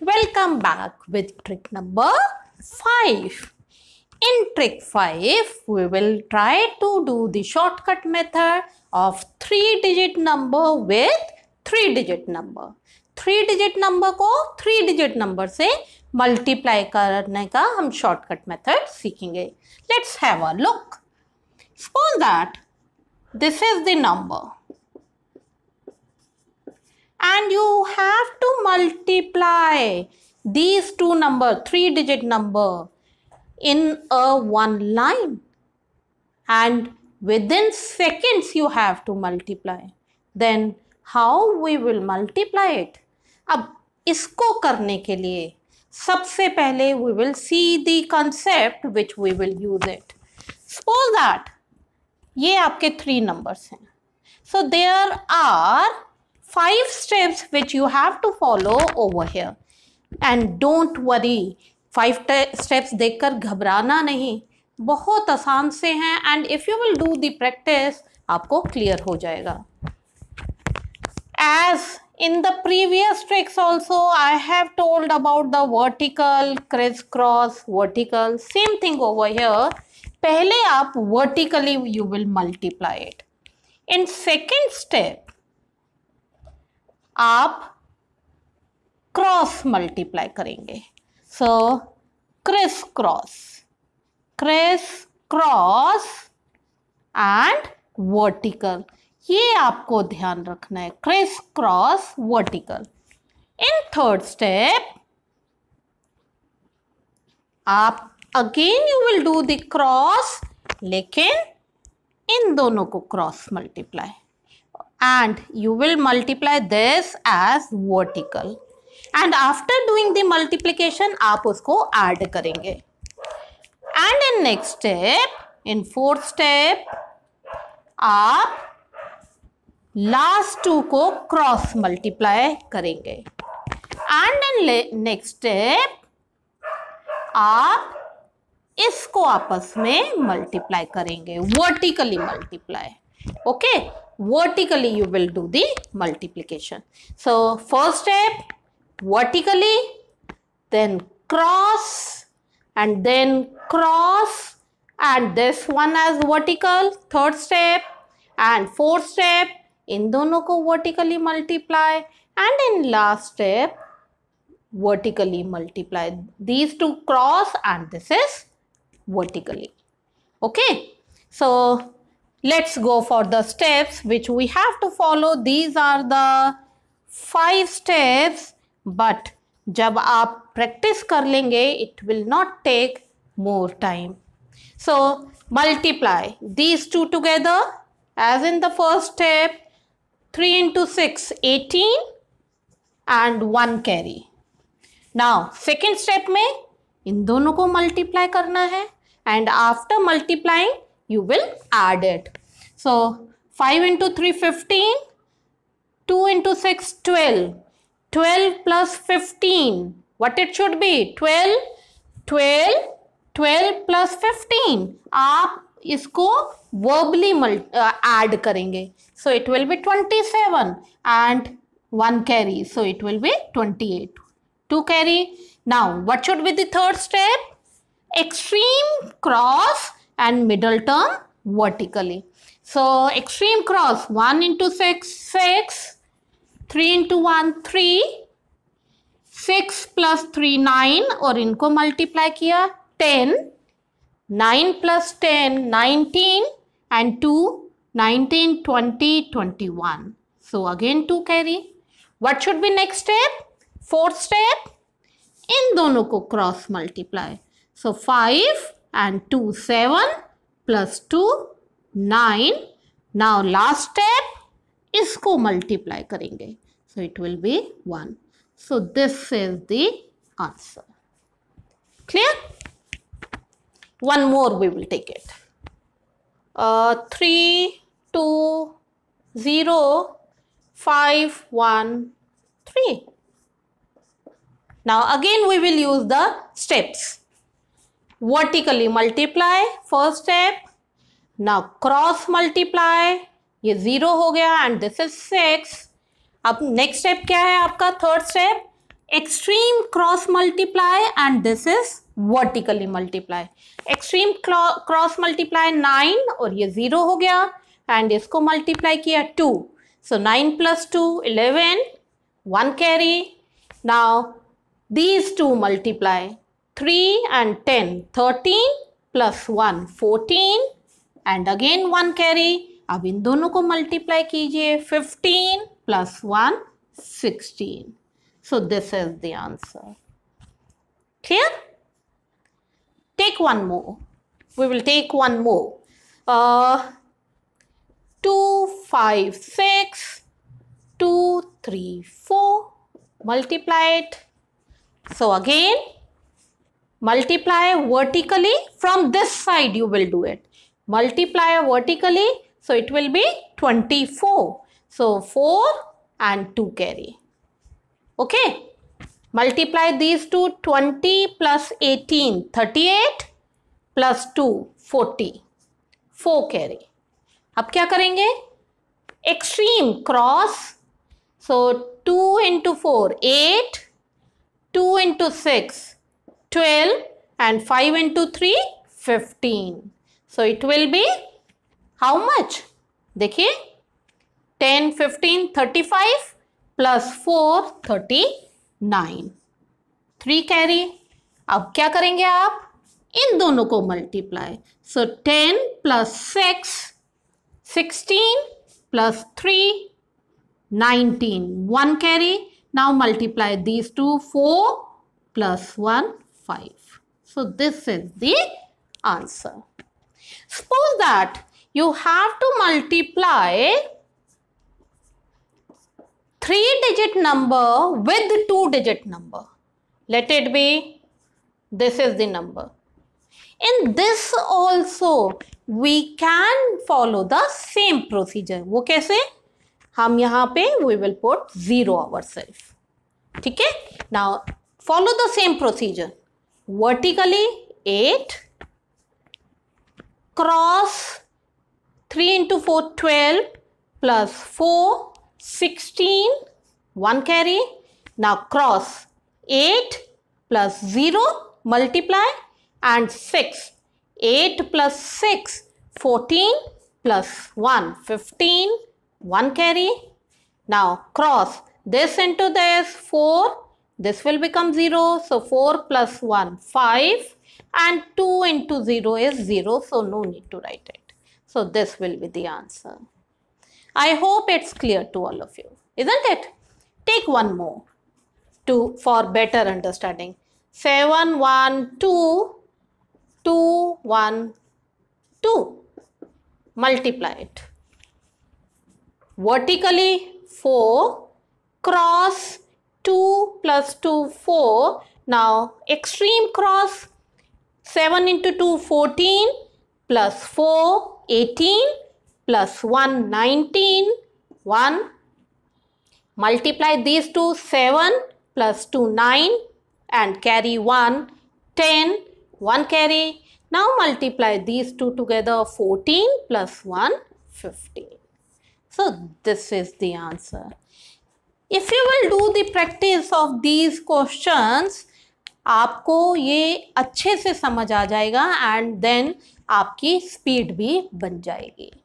Welcome back with trick number 5. In trick 5, we will try to do the shortcut method of three digit number with three digit number. 3 digit number को 3 digit number से multiply करने का हम shortcut method सीखेंगे. Let's have a look. Suppose that this is the number and you have to multiply these two number, three digit number in a one line and within seconds you have to multiply. Then how we will multiply it? अब isko करने ke liye, sabse pehle we will see the concept which we will use it. Suppose that ye आपके three numbers hain. So there are five steps which you have to follow over here and don't worry five steps देखकर घबराना नहीं बहुत आसान से हैं and if you will do the practice आपको clear हो जाएगा as in the previous tricks also i have told about the vertical crisscross vertical same thing over here पहले आप vertically you will multiply it in second step आप cross multiply करेंगे so criss cross criss cross and vertical ये आपको ध्यान रखना है criss cross vertical in third step आप again you will do the cross लेकिन इन दोनों को cross multiply and you will multiply this as vertical and after doing the multiplication आप उसको add करेंगे and in next step in fourth step आप last two को cross multiply करेंगे and in next step आप इसको आपस में मल्टीप्लाई करेंगे vertically multiply okay vertically you will do the multiplication. So first step vertically then cross and then cross and this one as vertical third step and fourth step in dono ko vertically multiply, and in last step, vertically multiply. these two cross and this is vertically okay so Let's go for the steps which we have to follow. These are the five steps but जब आप practice कर लेंगे it will not take more time. So multiply these two together as in the first step 3 into 6 18 and 1 carry. Now second step में इन दोनों को multiply करना है and after multiplying you will add it. So 5 into three, 2 into 6, 12. 12 plus 15. What it should be? 12, 12, 12 plus 15. Aap isko verbally uh, add karenge. So it will be 27 and 1 carry. So it will be 28. 2 carry. Now what should be the third step? Extreme cross and middle term vertically. So extreme cross 1 into 6, 6, 3 into 1, 3, 6 plus 3, 9 or inko multiply kia 10, 9 plus 10, 19 and 2, 19, 20, 21. So again 2 carry. What should be next step? Fourth step. In dono ko cross multiply. So five and 2 7 plus 2 9 now last step इसको multiply karenge. so it will be 1 so this is the answer clear one more we will take it uh, 3 2 0 5 1 3 now again we will use the steps vertically multiply first step ना cross multiply ये zero हो गया and this is six अब next step क्या है आपका third step extreme cross multiply and this is vertically multiply extreme cross multiply nine और ये ज़ीरो हो गया एंड इसको मल्टीप्लाई किया two so nine plus two eleven one carry now these two multiply 3 and 10, 13 plus 1, 14 and again 1 carry. अब in दोनों को multiply कीजिए 15 plus 1, 16. So this is the answer. Clear? Take one more. We will take one more. Uh, 2, 5, 6, 2, 3, 4. Multiply it. So again multiply vertically from this side you will do it multiply vertically so it will be 24 so 4 and 2 carry okay multiply these two 20 plus 18 38 2 40 4 carry carry अब क्या करेंगे extreme cross so two into four eight two 12 and 5 into 3 15. So it will be how much? देखिए 10, 15, 35 plus four thirty nine three carry अब क्या करेंगे आप इन दोनों को multiply so ten plus six sixteen plus three nineteen one carry now multiply these two four plus one 5. So this is the answer. Suppose that you have to multiply 3 digit number with 2 digit number. Let it be this is the number. In this also we can follow the same procedure. वो कैसे? we will put zero ourselves. Okay? Now follow the same procedure vertically 8 cross 3 into 4 12 plus 4 16 1 carry now cross 8 plus 0 multiply and 6 8 plus 6 14 plus 1 15 1 carry now cross this into this 4 this will become 0. So 4 plus 1, 5 and 2 into 0 is 0. So no need to write it. So this will be the answer. I hope it's clear to all of you. Isn't it? Take one more to for better understanding. 7, 1, 2, 2, 1, 2. Multiply it. Vertically 4 cross 2 plus 2 4 now extreme cross 7 into 2 14 plus 4 18 plus 1 19 1 multiply these two 7 plus 2 9 and carry 1 10 1 carry now multiply these two together 14 plus 1 15 so this is the answer if you will do the practice of these questions आपको ये अच्छे से समझ आ जाएगा and then आपकी speed भी बन जाएगी